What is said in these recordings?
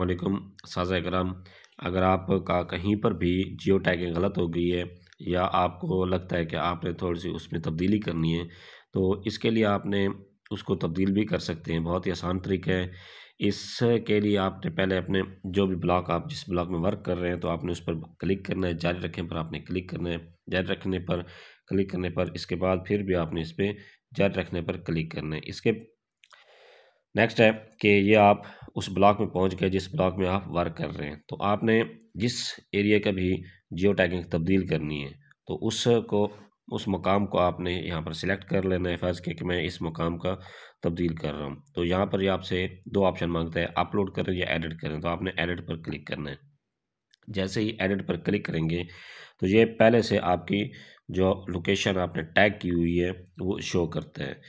वालेकुम साजा कराम अगर आपका कहीं पर भी जियो टैगिंग गलत हो गई है या आपको लगता है कि आपने थोड़ी सी उसमें तब्दीली करनी है तो इसके लिए आपने उसको तब्दील भी कर सकते हैं बहुत ही आसान तरीका है इसके लिए आपने पहले अपने जो भी ब्लॉक आप जिस ब्लॉक में वर्क कर रहे हैं तो आपने उस पर क्लिक करना है जारी रखने पर आपने क्लिक करना है जारी रखने पर क्लिक करने पर इसके बाद फिर भी आपने इस पर जारी रखने पर क्लिक करना है इसके नेक्स्ट है कि ये आप उस ब्लॉक में पहुंच गए जिस ब्लॉक में आप वर्क कर रहे हैं तो आपने जिस एरिया का भी जियो टैगिंग तब्दील करनी है तो उसको उस मकाम को आपने यहाँ पर सिलेक्ट कर लेना है फर्ज के कि मैं इस मकाम का तब्दील कर रहा हूँ तो यहाँ पर ये आपसे दो ऑप्शन मांगता है अपलोड करें या एडिट करें तो आपने एडिट पर क्लिक करना है जैसे ही एडिट पर क्लिक करेंगे तो ये पहले से आपकी जो लोकेशन आपने टैग की हुई है वो शो करता है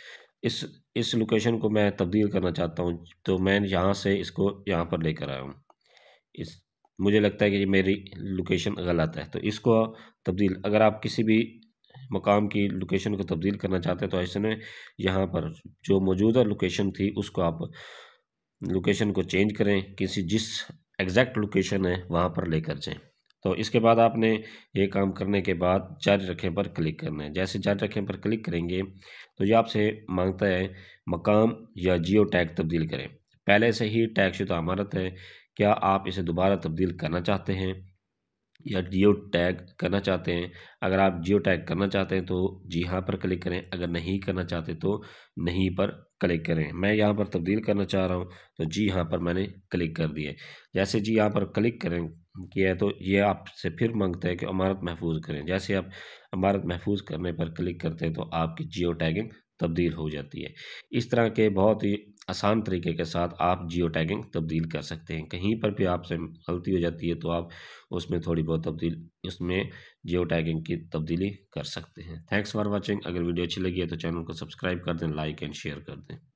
इस इस लोकेशन को मैं तब्दील करना चाहता हूँ तो मैं यहाँ से इसको यहाँ पर लेकर आया हूँ इस मुझे लगता है कि ये मेरी लोकेशन गलत है तो इसको तब्दील अगर आप किसी भी मकाम की लोकेशन को तब्दील करना चाहते हैं तो ऐसे में यहाँ पर जो मौजूदा लोकेशन थी उसको आप लोकेशन को चेंज करें किसी जिस एग्जैक्ट लोकेशन है वहाँ पर लेकर जाएँ तो इसके बाद आपने ये काम करने के बाद जारी रखें पर क्लिक करना है जैसे जारी रखें पर क्लिक करेंगे तो ये आपसे मांगता है मकाम या जियो टैग तब्दील करें पहले से ही टैग शुदा अमारत है क्या आप इसे दोबारा तब्दील करना चाहते हैं या जियो टैग करना चाहते हैं अगर आप जियो टैग करना चाहते हैं तो जी हाँ पर क्लिक करें अगर नहीं करना चाहते तो नहीं पर क्लिक करें मैं यहाँ पर तब्दील करना चाह रहा हूँ तो जी हाँ पर मैंने क्लिक कर दिया जैसे जी यहाँ पर क्लिक करें किया है तो ये आपसे फिर मांगता है कि अमारत महफूज करें जैसे आप अमारत महफूज करने पर क्लिक करते हैं तो आपकी जियो टैगिंग तब्दील हो जाती है इस तरह के बहुत ही आसान तरीके के साथ आप जियो टैगिंग तब्दील कर सकते हैं कहीं पर भी आपसे गलती हो जाती है तो आप उसमें थोड़ी बहुत तब्दील उसमें जियो टैगिंग की तब्दीली कर सकते हैं थैंक्स फॉर वॉचिंग अगर वीडियो अच्छी लगी है तो चैनल को सब्सक्राइब कर दें लाइक एंड शेयर कर दें